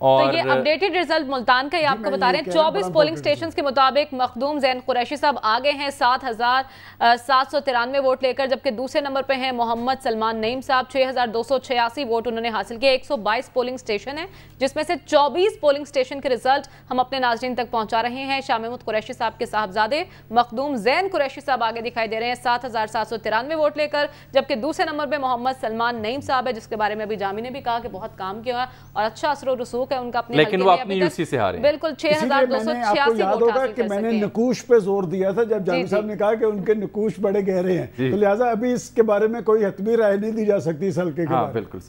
तो और तो ये अपडेटेड रिजल्ट मुल्तान का ये आपको बता रहे हैं चौबीस पोलिंग स्टेशन के मुताबिक मखदूम जैन कुरैशी साहब आगे हैं सात हजार सात सौ तिरानवे वोट लेकर जबकि दूसरे नंबर पर हैं मोहम्मद सलमान नईम साहब छह हजार दो सौ छियासी वोट उन्होंने हासिल किए एक सौ बाईस पोलिंग स्टेशन है जिसमें से चौबीस पोलिंग स्टेशन के रिजल्ट हम अपने नाजरन तक पहुंचा रहे हैं शाह महमूद कुरैशी साहब के साहबजादे मखदूम जैन कुरैशी साहब आगे दिखाई दे रहे हैं सात हजार सात सौ तिरानवे वोट लेकर जबकि दूसरे नंबर पर मोहम्मद सलमान नईम साहब है जिसके बारे में अभी जामी ने भी कहा कि बहुत काम किया और अच्छा असर रसूख है उनका अपने लेकिन वो अपनी यूसी से हारे बिल्कुल छह हजार दो सौ छियासी याद होगा की मैंने नकूश पे जोर दिया था जब जानवी साहब ने कहा कि उनके नकूश बड़े गहरे हैं तो लिहाजा अभी इसके बारे में कोई हतमी राय नहीं दी जा सकती इस हल्के के हाँ, बिल्कुल